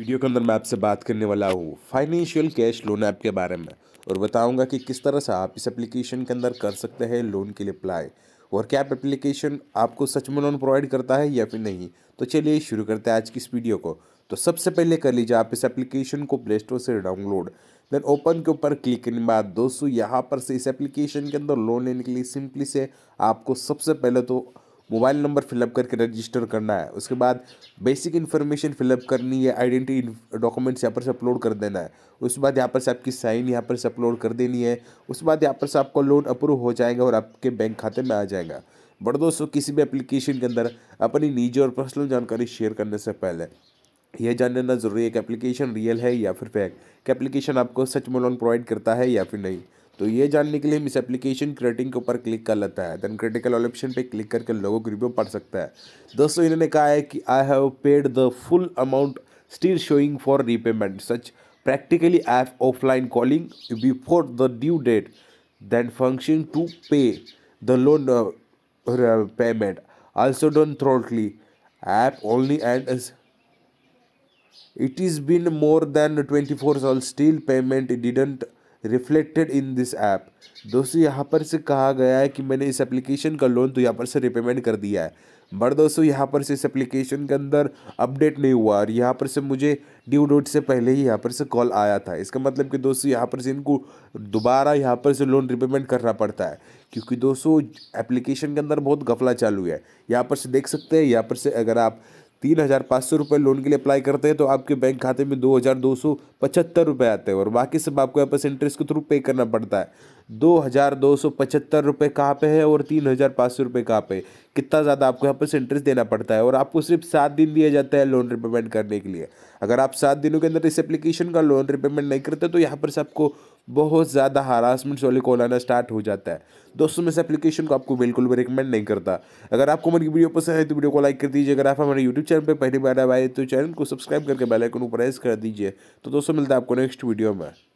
video के अंदर मैं आपसे बात करने वाला हूँ फाइनेंशियल कैश लोन ऐप के बारे में और बताऊंगा कि किस तरह से आप इस एप्लीकेशन के अंदर कर सकते हैं लोन के लिए अप्लाई और क्या आप एप्लीकेशन आपको सच में लोन प्रोवाइड करता है या फिर नहीं तो चलिए शुरू करते हैं आज की इस वीडियो को तो सबसे पहले कर लीजिए आप इस एप्लीकेशन को प्ले स्टोर से डाउनलोड देन ओपन के ऊपर क्लिक करने के बाद दोस्तों यहाँ पर से इस एप्लीकेशन के अंदर लोन लेने के लिए सिंपली से आपको सबसे पहले तो मोबाइल नंबर फिलअप करके रजिस्टर करना है उसके बाद बेसिक इन्फॉर्मेशन फिलअप करनी है आइडेंटिटी डॉक्यूमेंट्स यहाँ पर से अपलोड कर देना है उसके बाद यहाँ पर से आपकी साइन यहाँ पर से अपलोड कर देनी है उसके बाद यहाँ पर से आपका लोन अप्रूव हो जाएगा और आपके बैंक खाते में आ जाएगा बट दोस्तों किसी भी एप्लीकेशन के अंदर अपनी निजी और पर्सनल जानकारी शेयर करने से पहले यह जान लेना जरूरी है कि एप्लीकेशन रियल है या फिर फेक कि एप्लीकेशन आपको सच में लोन प्रोवाइड करता है या फिर नहीं तो ये जानने के लिए मिस एप्लीकेशन क्रेटिंग के ऊपर क्लिक कर लेता है देन क्रिटिकल ऑप्शन पे क्लिक करके लोगों की रिव्यू पढ़ सकता है दोस्तों इन्होंने कहा है कि I have paid the full amount still showing for repayment such practically app offline calling before the due date then function to pay the loan payment also done thoroughly app only and it is is more than twenty four hours still payment reflected in this app दोस्तों यहाँ पर से कहा गया है कि मैंने इस एप्लीकेशन का लोन तो यहाँ पर से रिपेमेंट कर दिया है बट दोस्तों यहाँ पर से इस एप्लीकेशन के अंदर अपडेट नहीं हुआ और यहाँ पर से मुझे ड्यू डेट से पहले ही यहाँ पर से कॉल आया था इसका मतलब कि दोस्तों यहाँ पर से इनको दोबारा यहाँ पर से लोन रिपेमेंट करना पड़ता है क्योंकि दोस्तों एप्लीकेशन के अंदर बहुत गफला चालू है यहाँ पर से देख सकते हैं यहाँ पर से अगर आप तीन हज़ार पाँच सौ रुपये लोन के लिए अप्लाई करते हैं तो आपके बैंक खाते में दो हज़ार दो सौ पचहत्तर रुपये आते हैं और बाकी सब आपको यहाँ पर इंटरेस्ट के थ्रू पे करना पड़ता है दो हज़ार दो सौ पचहत्तर रुपये कहाँ पर है और तीन हज़ार पाँच सौ रुपये कहाँ पर कितना ज़्यादा आपको यहाँ पर इंटरेस्ट देना पड़ता है और आपको सिर्फ सात दिन दिया जाता है लोन रिपेमेंट करने के लिए अगर आप सात दिनों के अंदर इस एप्लीकेशन का लोन रिपेमेंट नहीं करते तो यहाँ पर से आपको बहुत ज़्यादा हरासमेंट वाले कॉल आना स्टार्ट हो जाता है दोस्तों मैं इस एप्लीकेशन को आपको बिल्कुल भी रिकमेंड नहीं करता अगर आपको मेरी वीडियो पसंद है तो वीडियो को लाइक कर दीजिए अगर आप हमारे यूट्यूब चैनल पर पहली बार आए तो चैनल को सब्सक्राइब करके बेलाइकन को प्रेस कर दीजिए तो दोस्तों मिलता है आपको नेक्स्ट वीडियो में